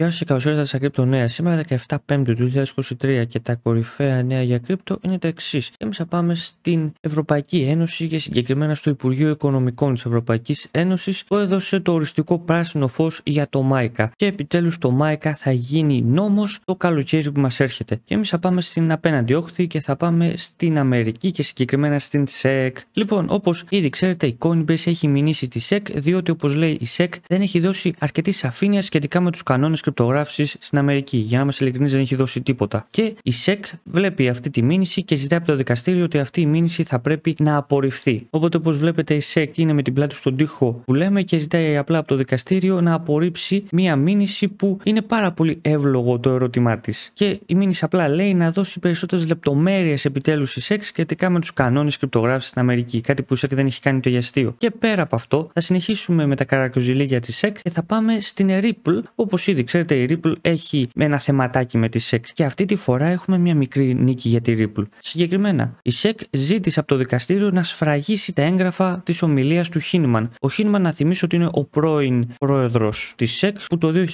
Γεια σας και ήρθατε στα Crypto Νέα. Σήμερα 17 Πέμπτου του 2023 και τα κορυφαία νέα για κρύπτο είναι τα εξής. Εμείς θα πάμε στην Ευρωπαϊκή Ένωση και συγκεκριμένα στο Υπουργείο Οικονομικών της Ευρωπαϊκής Ένωσης που έδωσε το οριστικό πράσινο φως για το Μάικα. Και επιτέλους το Μάικα θα γίνει νόμος το καλοκαίρι που μας έρχεται. Και εμείς θα πάμε στην απέναντι όχθη και θα πάμε στην Αμερική και συγκεκριμένα στην ΣΕΚ. Λοιπόν, όπως ήδη ξέρετε η Coinbase έχει μηνύσει τη ΣΕΚ, διότι όπως λέει η ΣΕΚ δεν έχει δώσει αρκετή σαφήνεια σχετικά με τους κανόνες κρυπτογράφησης στην Αμερική. Για να είμαστε ειλικρινείς, δεν έχει δώσει τίποτα. Και η ΣΕΚ βλέπει αυτή τη μήνυση και ζητάει από το δικαστήριο ότι αυτή η μήνυση θα πρέπει να απορριφθεί. Οπότε, όπως βλέπετε, η ΣΕΚ είναι με την πλάτη στον τοίχο που λέμε και ζητάει απλά από το δικαστήριο να απορρίψει μία μήνυση που είναι πάρα πολύ εύλογο το ερώτημά της. Και η μήνυση απλά λέει να δώσει περισσότερες λεπτομέρειες επιτέλους η ΣΕΚ σχετικά με τους κανόνες κρυπτογράφησης στην Αμερική. Κάτι που η ΣΕΚ δεν έχει κάνει το γιαστείο. Και πέρα από αυτό, θα συνεχίσουμε με τα καρακοζιλίγια της ΣΕΚ και θα πάμε στην Ripple, όπως ήδη ξέρετε ξέρετε η Ripple έχει ένα θεματάκι με τη SEC και αυτή τη φορά έχουμε μια μικρή νίκη για τη Ripple. Συγκεκριμένα, η SEC ζήτησε από το δικαστήριο να σφραγίσει τα έγγραφα της ομιλίας του Χίνμαν. Ο Χίνμαν, να θυμίσω ότι είναι ο πρώην πρόεδρος της SEC που το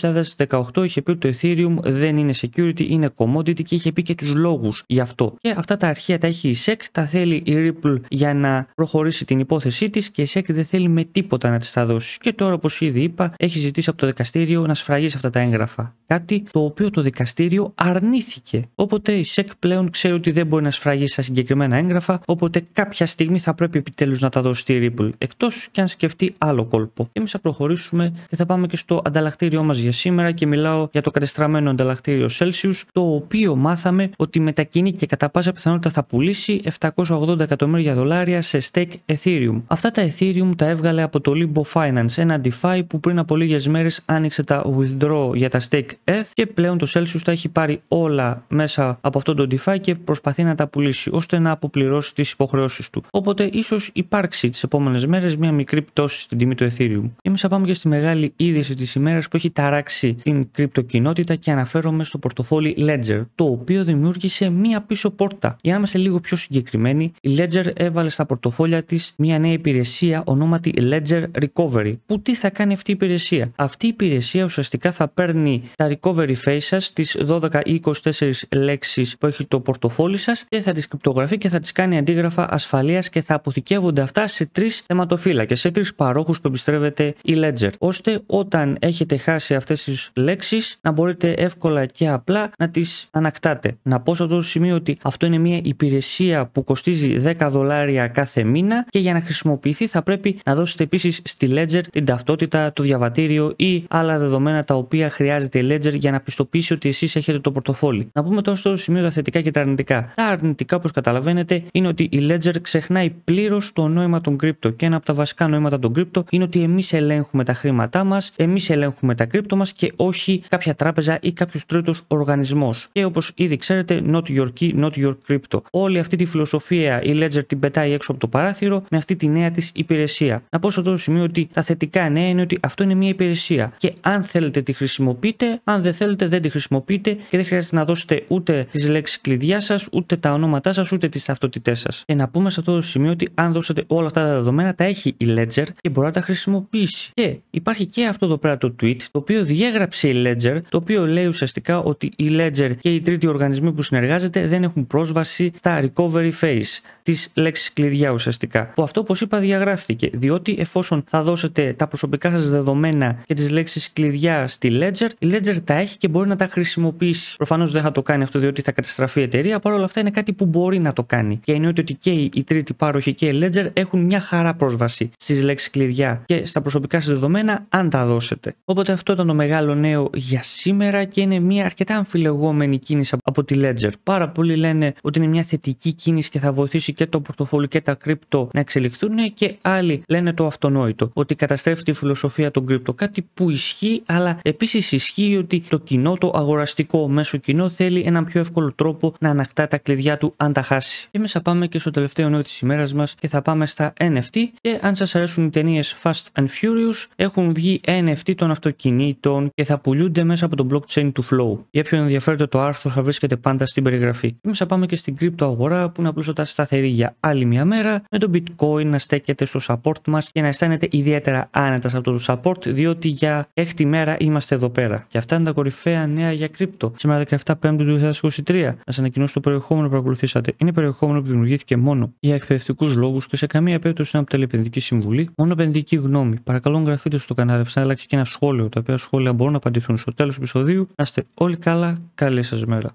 2018 είχε πει ότι το Ethereum δεν είναι security, είναι commodity και είχε πει και τους λόγους γι' αυτό. Και αυτά τα αρχεία τα έχει η SEC, τα θέλει η Ripple για να προχωρήσει την υπόθεσή της και η SEC δεν θέλει με τίποτα να της τα δώσει. Και τώρα, όπως ήδη είπα, έχει ζητήσει από το δικαστήριο να σφραγίσει αυτά τα έγγραφα έγγραφα. Κάτι το οποίο το δικαστήριο αρνήθηκε. Οπότε η ΣΕΚ πλέον ξέρει ότι δεν μπορεί να σφραγίσει τα συγκεκριμένα έγγραφα, οπότε κάποια στιγμή θα πρέπει επιτέλους να τα δώσει στη Ripple. Εκτός και αν σκεφτεί άλλο κόλπο. Εμείς θα προχωρήσουμε και θα πάμε και στο ανταλλακτήριό μας για σήμερα και μιλάω για το κατεστραμμένο ανταλλακτήριο Celsius, το οποίο μάθαμε ότι μετακινεί και κατά πάσα πιθανότητα θα πουλήσει 780 εκατομμύρια δολάρια σε stake Ethereum. Αυτά τα Ethereum τα έβγαλε από το Limbo Finance, ένα DeFi που πριν από λίγες μέρες άνοιξε τα withdraw για τα stake ETH και πλέον το Celsius τα έχει πάρει όλα μέσα από αυτό το DeFi και προσπαθεί να τα πουλήσει ώστε να αποπληρώσει τις υποχρεώσεις του. Οπότε ίσως υπάρξει τις επόμενες μέρες μια μικρή πτώση στην τιμή του Ethereum. Εμείς θα πάμε και στη μεγάλη είδηση της ημέρας που έχει ταράξει την κρυπτοκοινότητα και αναφέρομαι στο πορτοφόλι Ledger, το οποίο δημιούργησε μία πίσω πόρτα. Για να είμαστε λίγο πιο συγκεκριμένοι, η Ledger έβαλε στα πορτοφόλια της μία νέα υπηρεσία ονόματι Ledger Recovery. Που τι θα κάνει αυτή η υπηρεσία. Αυτή η υπηρεσία ουσιαστικά θα παίρνει παίρνει τα recovery face σας, τις 12 ή 24 λέξεις που έχει το πορτοφόλι σας και θα τις κρυπτογραφεί και θα τις κάνει αντίγραφα ασφαλείας και θα αποθηκεύονται αυτά σε τρεις θεματοφύλακες, σε τρεις παρόχους που επιστρέφεται η Ledger, ώστε όταν έχετε χάσει αυτές τις λέξεις να μπορείτε εύκολα και απλά να τις ανακτάτε. Να πω σε αυτό το σημείο ότι αυτό είναι μια υπηρεσία που κοστίζει 10 δολάρια κάθε μήνα και για να χρησιμοποιηθεί θα πρέπει να δώσετε επίσης στη Ledger την ταυτότητα, το διαβατήριο ή άλλα δεδομένα τα οποία χρειάζεται η Ledger για να πιστοποιήσει ότι εσείς έχετε το πορτοφόλι. Να πούμε τώρα στο σημείο τα θετικά και τα αρνητικά. Τα αρνητικά, όπως καταλαβαίνετε, είναι ότι η Ledger ξεχνάει πλήρως το νόημα των crypto. Και ένα από τα βασικά νόηματα των crypto είναι ότι εμείς ελέγχουμε τα χρήματά μας, εμείς ελέγχουμε τα crypto μας και όχι κάποια τράπεζα ή κάποιος τρίτος οργανισμός. Και όπως ήδη ξέρετε, not your key, not your crypto. Όλη αυτή τη φιλοσοφία η Ledger την πετάει έξω από το παράθυρο με αυτή τη νέα της υπηρεσία. Να πω σε αυτό το σημείο ότι τα θετικά νέα είναι ότι αυτό είναι μια υπηρεσία και αν θέλετε τη χρησιμοποιήσετε χρησιμοποιείτε. Αν δεν θέλετε, δεν τη χρησιμοποιείτε και δεν χρειάζεται να δώσετε ούτε τις λέξεις κλειδιά σας, ούτε τα ονόματά σας, ούτε τις ταυτότητές σας. Και να πούμε σε αυτό το σημείο ότι αν δώσετε όλα αυτά τα δεδομένα, τα έχει η Ledger και μπορεί να τα χρησιμοποιήσει. Και υπάρχει και αυτό εδώ πέρα το tweet, το οποίο διέγραψε η Ledger, το οποίο λέει ουσιαστικά ότι η Ledger και οι τρίτοι οργανισμοί που συνεργάζεται δεν έχουν πρόσβαση στα recovery phase, τις λέξεις κλειδιά ουσιαστικά. Που αυτό, όπως είπα, διαγράφθηκε. Διότι εφόσον θα δώσετε τα προσωπικά σας δεδομένα και τις λέξεις κλειδιά στη Ledger, Ledger. Η Ledger τα έχει και μπορεί να τα χρησιμοποιήσει. Προφανώς δεν θα το κάνει αυτό διότι θα καταστραφεί η εταιρεία. Παρ' όλα αυτά είναι κάτι που μπορεί να το κάνει. Και εννοείται ότι και οι τρίτη πάροχη και η Ledger έχουν μια χαρά πρόσβαση στις λέξεις κλειδιά και στα προσωπικά σας δεδομένα αν τα δώσετε. Οπότε αυτό ήταν το μεγάλο νέο για σήμερα και είναι μια αρκετά αμφιλεγόμενη κίνηση από τη Ledger. Πάρα πολλοί λένε ότι είναι μια θετική κίνηση και θα βοηθήσει και το πορτοφόλι και τα κρύπτο να εξελιχθούν και άλλοι λένε το αυτονόητο ότι καταστρέφει τη φιλοσοφία των κρύπτο. Κάτι που ισχύει αλλά επίσης ισχύει ότι το κοινό, το αγοραστικό μέσο κοινό, θέλει έναν πιο εύκολο τρόπο να ανακτά τα κλειδιά του αν τα χάσει. Και μέσα πάμε και στο τελευταίο νέο της ημέρας μας και θα πάμε στα NFT. Και αν σας αρέσουν οι ταινίες Fast and Furious, έχουν βγει NFT των αυτοκινήτων και θα πουλούνται μέσα από το blockchain του Flow. Για ποιον ενδιαφέρεται το άρθρο, θα βρίσκεται πάντα στην περιγραφή. Και μέσα πάμε και στην κρυπτο αγορά που είναι απλούστατα σταθερή για άλλη μια μέρα, με το bitcoin να στέκεται στο support μας και να αισθάνεται ιδιαίτερα άνετας σε το support, διότι για έκτη μέρα είμαστε εδώ πέρα. Και αυτά είναι τα κορυφαία νέα για κρύπτο. Σήμερα 17 Πέμπτου του 2023. Να σα ανακοινώσω το περιεχόμενο που παρακολουθήσατε. Είναι περιεχόμενο που δημιουργήθηκε μόνο για εκπαιδευτικούς λόγους και σε καμία περίπτωση δεν αποτελεί επενδυτική συμβουλή. Μόνο επενδυτική γνώμη. Παρακαλώ γραφείτε στο κανάλι σας, αλλά και ένα σχόλιο. Τα οποία σχόλια μπορούν να απαντηθούν στο τέλος του επεισοδίου. Να είστε όλοι καλά. Καλή σας μέρα.